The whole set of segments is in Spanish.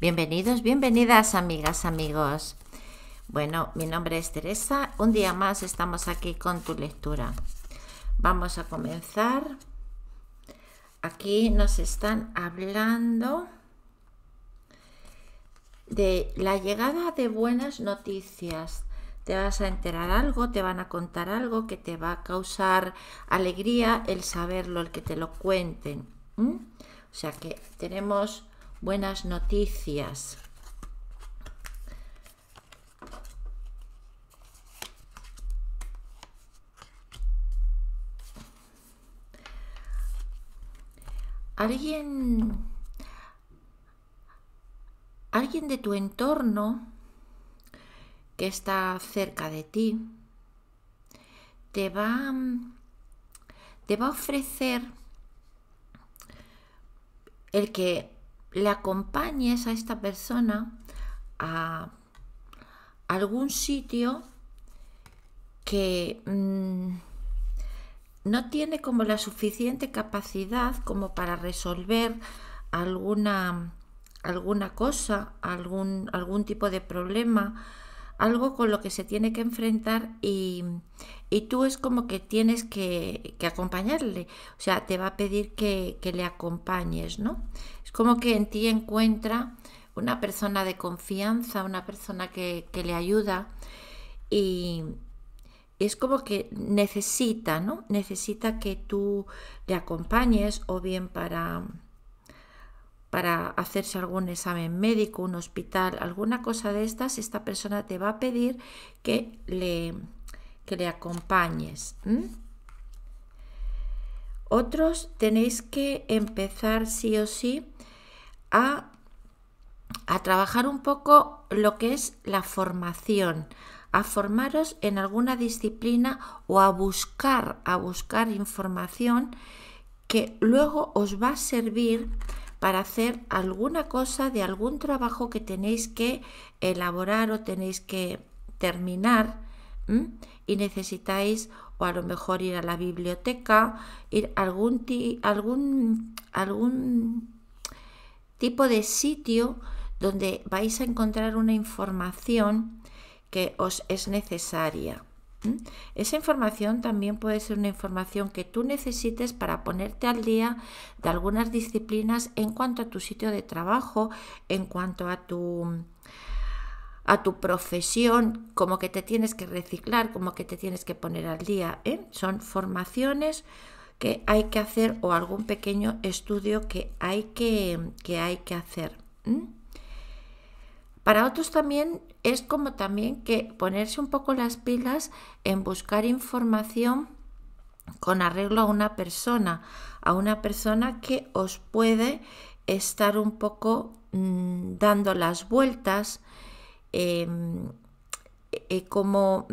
Bienvenidos, bienvenidas, amigas, amigos. Bueno, mi nombre es Teresa. Un día más estamos aquí con tu lectura. Vamos a comenzar. Aquí nos están hablando de la llegada de buenas noticias. Te vas a enterar algo, te van a contar algo que te va a causar alegría el saberlo, el que te lo cuenten. O sea que tenemos buenas noticias. Alguien, alguien de tu entorno que está cerca de ti te va, te va a ofrecer el que le acompañes a esta persona a algún sitio que mm, no tiene como la suficiente capacidad como para resolver alguna, alguna cosa, algún, algún tipo de problema, algo con lo que se tiene que enfrentar y, tú es como que tienes que, acompañarle, o sea, te va a pedir que, le acompañes, ¿no? Es como que en ti encuentra una persona de confianza, una persona que, que le ayuda y, es como que necesita, ¿no? Necesita que tú le acompañes o bien para para hacerse algún examen médico, un hospital, alguna cosa de estas, esta persona te va a pedir que le, que le acompañes. Otros tenéis que empezar sí o sí a, a trabajar un poco lo que es la formación, a formaros en alguna disciplina o buscar, a buscar información que luego os va a servir para hacer alguna cosa de algún trabajo que tenéis que elaborar o tenéis que terminar y necesitáis o a lo mejor ir a la biblioteca, ir a algún, algún tipo de sitio donde vais a encontrar una información que os es necesaria. Esa información también puede ser una información que tú necesites para ponerte al día de algunas disciplinas en cuanto a tu sitio de trabajo, en cuanto a tu a tu profesión, como que te tienes que reciclar, como que te tienes que poner al día. ¿eh? Son formaciones que hay que hacer o algún pequeño estudio que hay que, que, hay que hacer. Para otros también es como también que ponerse un poco las pilas en buscar información con arreglo a una persona, a una persona que os puede estar un poco mm, dando las vueltas, em, eh, como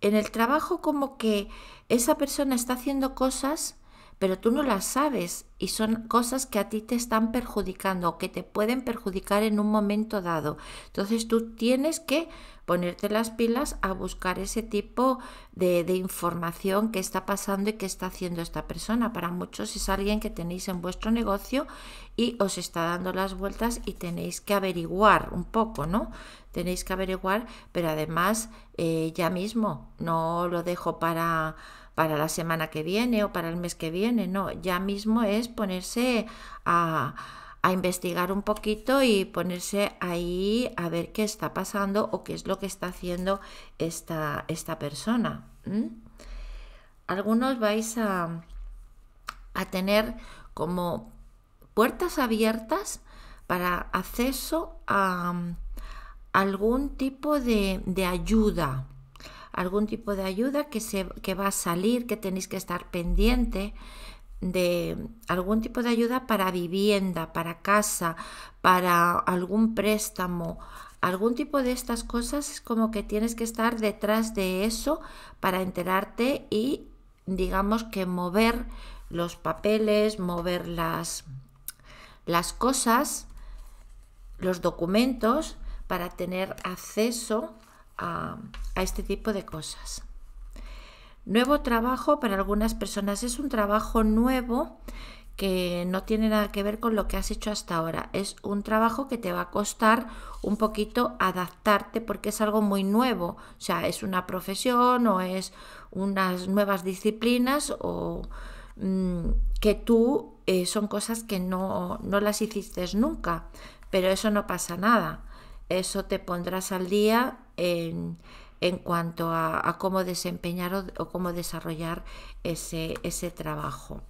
en el trabajo como que esa persona está haciendo cosas pero tú no las sabes y son cosas que a ti te están perjudicando o que te pueden perjudicar en un momento dado. Entonces tú tienes que ponerte las pilas a buscar ese tipo de, información que está pasando y que está haciendo esta persona. Para muchos es alguien que tenéis en vuestro negocio y os está dando las vueltas y tenéis que averiguar un poco, ¿no? Tenéis que averiguar, pero además eh, ya mismo, no lo dejo para para la semana que viene o para el mes que viene, no, ya mismo es ponerse a, investigar un poquito y ponerse ahí a ver qué está pasando o qué es lo que está haciendo esta, esta persona. Algunos vais a, tener como puertas abiertas para acceso a algún tipo de, de ayuda, algún tipo de ayuda que, se, va a salir, que tenéis que estar pendiente de algún tipo de ayuda para vivienda, para casa, para algún préstamo, algún tipo de estas cosas, es como que tienes que estar detrás de eso para enterarte y digamos que mover los papeles, mover las cosas, los documentos para tener acceso a, este tipo de cosas. Nuevo trabajo para algunas personas es un trabajo nuevo que no tiene nada que ver con lo que has hecho hasta ahora. Es un trabajo que te va a costar un poquito adaptarte porque es algo muy nuevo. O sea, es una profesión o es unas nuevas disciplinas o mm, que tú eh, son cosas que no, no las hiciste nunca. Pero eso no pasa nada. Eso te pondrás al día en, cuanto a, cómo desempeñar o, cómo desarrollar ese, ese trabajo.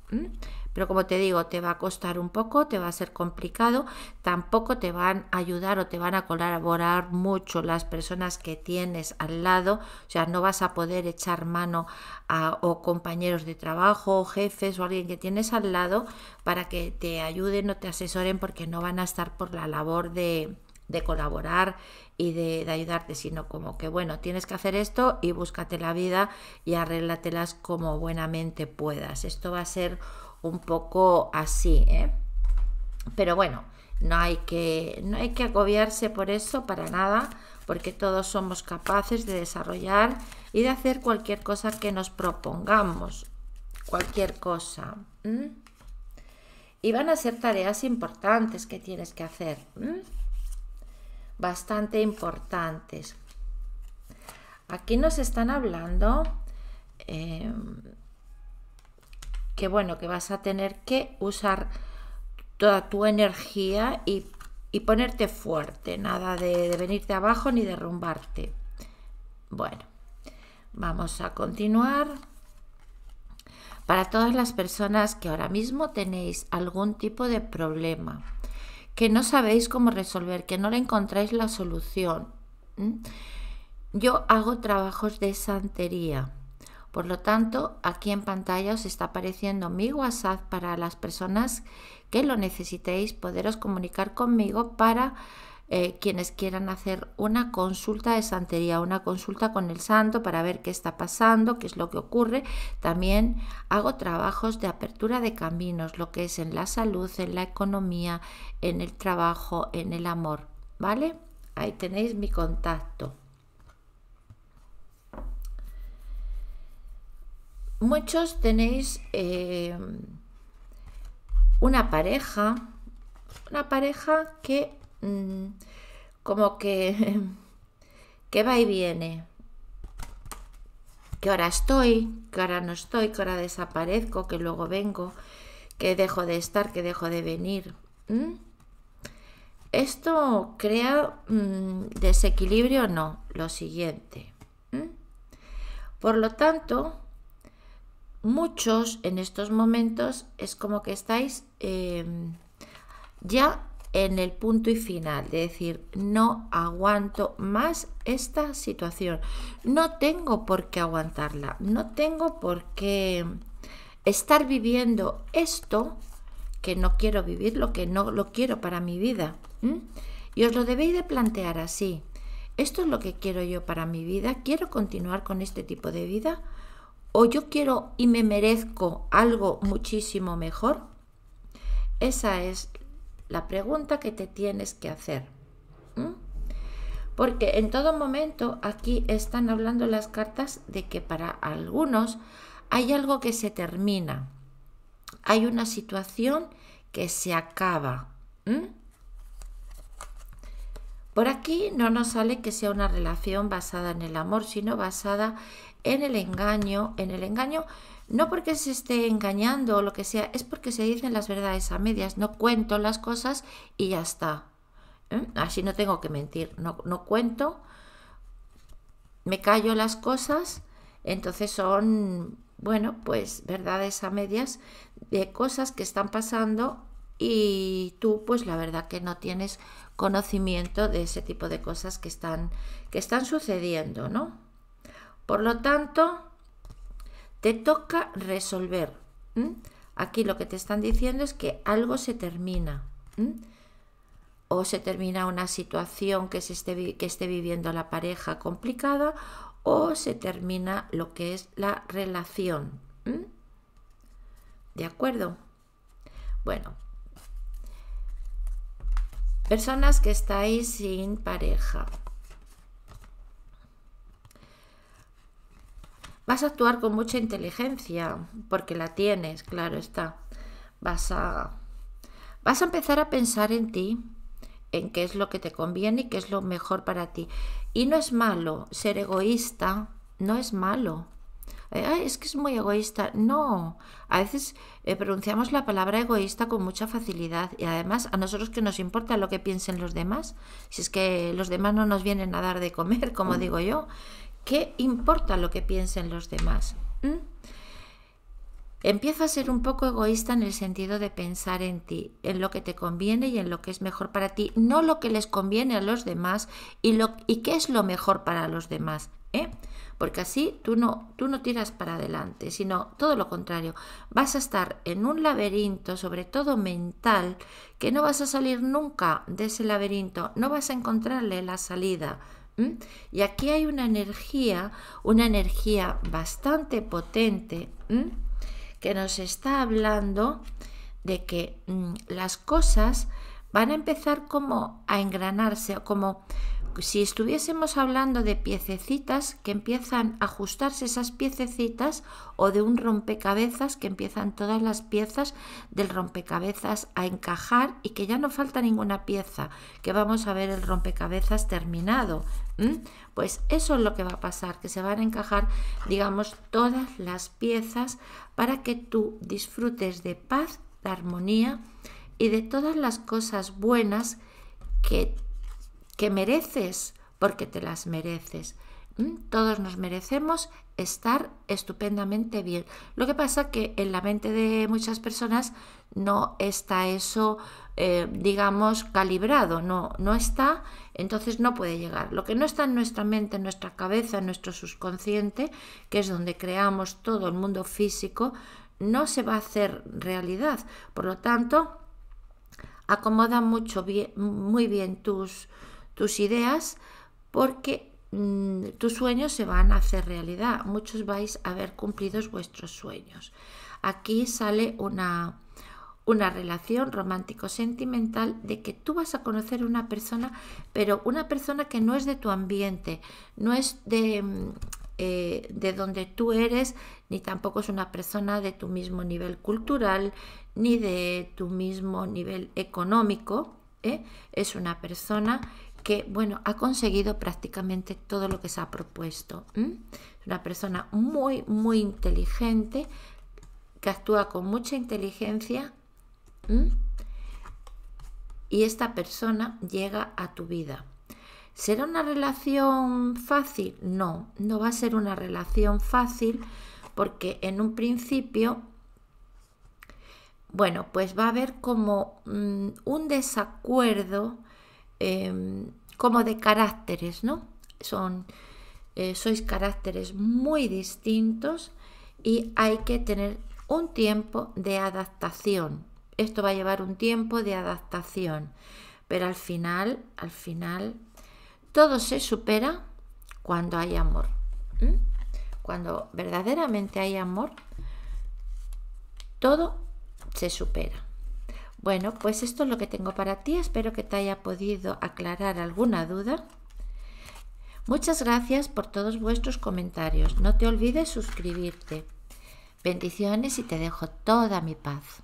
Pero como te digo, te va a costar un poco, te va a ser complicado, tampoco te van a ayudar o te van a colaborar mucho las personas que tienes al lado, o sea, no vas a poder echar mano a o compañeros de trabajo, o jefes o alguien que tienes al lado para que te ayuden o te asesoren porque no van a estar por la labor de, de colaborar y de, ayudarte, sino como que, bueno, tienes que hacer esto y búscate la vida y arréglatelas como buenamente puedas. Esto va a ser un poco así, ¿eh? Pero bueno, no hay que, no hay que agobiarse por eso para nada, porque todos somos capaces de desarrollar y de hacer cualquier cosa que nos propongamos, cualquier cosa. Y van a ser tareas importantes que tienes que hacer bastante importantes. Aquí nos están hablando em, que bueno, que vas a tener que usar toda tu energía y, ponerte fuerte, nada de, de venirte abajo ni derrumbarte. Bueno, vamos a continuar. Para todas las personas que ahora mismo tenéis algún tipo de problema, que no sabéis cómo resolver, que no le encontráis la solución. Yo hago trabajos de santería. Por lo tanto, aquí en pantalla os está apareciendo mi WhatsApp para las personas que lo necesitéis, poderos comunicar conmigo para eh, quienes quieran hacer una consulta de santería, una consulta con el santo para ver qué está pasando, qué es lo que ocurre. También hago trabajos de apertura de caminos, lo que es en la salud, en la economía, en el trabajo, en el amor. ¿Vale? Ahí tenéis mi contacto. Muchos tenéis eh, una pareja, una pareja que Mm, como que, que va y viene. Que ahora estoy, que ahora no estoy, que ahora desaparezco, que luego vengo, que dejo de estar, que dejo de venir. Mm. Esto crea mmm, desequilibrio, no, lo siguiente. Mm. Por lo tanto, muchos en estos momentos es como que estáis em, ya en el punto y final, de decir, no aguanto más esta situación, no tengo por qué aguantarla, no tengo por qué estar viviendo esto que no quiero vivir, lo que no lo quiero para mi vida. Y os lo debéis de plantear así. ¿Esto es lo que quiero yo para mi vida? ¿Quiero continuar con este tipo de vida? ¿O yo quiero y me merezco algo muchísimo mejor? Esa es la pregunta que te tienes que hacer. Porque en todo momento aquí están hablando las cartas de que para algunos hay algo que se termina, hay una situación que se acaba. Por aquí no nos sale que sea una relación basada en el amor, sino basada en el engaño, en el engaño no porque se esté engañando o lo que sea, es porque se dicen las verdades a medias. No cuento las cosas y ya está. ¿Eh? Así no tengo que mentir. No, cuento, me callo las cosas, entonces son, bueno, pues verdades a medias de cosas que están pasando y tú pues la verdad que no tienes conocimiento de ese tipo de cosas que están, que están sucediendo, ¿no? Por lo tanto, te toca resolver. Aquí lo que te están diciendo es que algo se termina. O se termina una situación que, se esté, que esté viviendo la pareja complicada o se termina lo que es la relación. ¿De acuerdo? Bueno, personas que estáis sin pareja. Vas a actuar con mucha inteligencia, porque la tienes, claro está. Vas a, vas a empezar a pensar en ti, en qué es lo que te conviene y qué es lo mejor para ti. Y no es malo ser egoísta, no es malo. Eh, es que es muy egoísta. No, a veces eh, pronunciamos la palabra egoísta con mucha facilidad y además a nosotros que nos importa lo que piensen los demás, si es que los demás no nos vienen a dar de comer, como mm. digo yo. ¿Qué importa lo que piensen los demás? ¿Mm? empieza a ser un poco egoísta en el sentido de pensar en ti, en lo que te conviene y en lo que es mejor para ti, no lo que les conviene a los demás y, lo, y qué es lo mejor para los demás. ¿eh? Porque así tú no, tú no tiras para adelante, sino todo lo contrario. Vas a estar en un laberinto, sobre todo mental, que no vas a salir nunca de ese laberinto, no vas a encontrarle la salida. Y aquí hay una energía, una energía bastante potente que nos está hablando de que mm, las cosas van a empezar como a engranarse, como si estuviésemos hablando de piececitas que empiezan a ajustarse esas piececitas o de un rompecabezas que empiezan todas las piezas del rompecabezas a encajar y que ya no falta ninguna pieza, que vamos a ver el rompecabezas terminado. Pues eso es lo que va a pasar, que se van a encajar, digamos, todas las piezas para que tú disfrutes de paz, de armonía y de todas las cosas buenas que que mereces porque te las mereces. Mm, todos nos merecemos estar estupendamente bien. Lo que pasa que en la mente de muchas personas no está eso, eh, digamos, calibrado, no, no está, entonces no puede llegar. Lo que no está en nuestra mente, en nuestra cabeza, en nuestro subconsciente, que es donde creamos todo el mundo físico, no se va a hacer realidad. Por lo tanto, acomoda mucho bien, muy bien tus tus ideas porque mm, tus sueños se van a hacer realidad. Muchos vais a haber cumplidos vuestros sueños. Aquí sale una, una relación romántico-sentimental de que tú vas a conocer una persona, pero una persona que no es de tu ambiente, no es de, mm, eh, de donde tú eres, ni tampoco es una persona de tu mismo nivel cultural, ni de tu mismo nivel económico. ¿eh? Es una persona que, bueno, ha conseguido prácticamente todo lo que se ha propuesto. Es una persona muy, muy inteligente, que actúa con mucha inteligencia. Y esta persona llega a tu vida. ¿Será una relación fácil? No, no va a ser una relación fácil porque en un principio, bueno, pues va a haber como mm, un desacuerdo Em, como de caracteres, ¿no? Son, eh, sois caracteres muy distintos y hay que tener un tiempo de adaptación. Esto va a llevar un tiempo de adaptación, pero al final, al final, todo se supera cuando hay amor. Cuando verdaderamente hay amor, todo se supera. Bueno, pues esto es lo que tengo para ti. Espero que te haya podido aclarar alguna duda. Muchas gracias por todos vuestros comentarios. No te olvides suscribirte. Bendiciones y te dejo toda mi paz.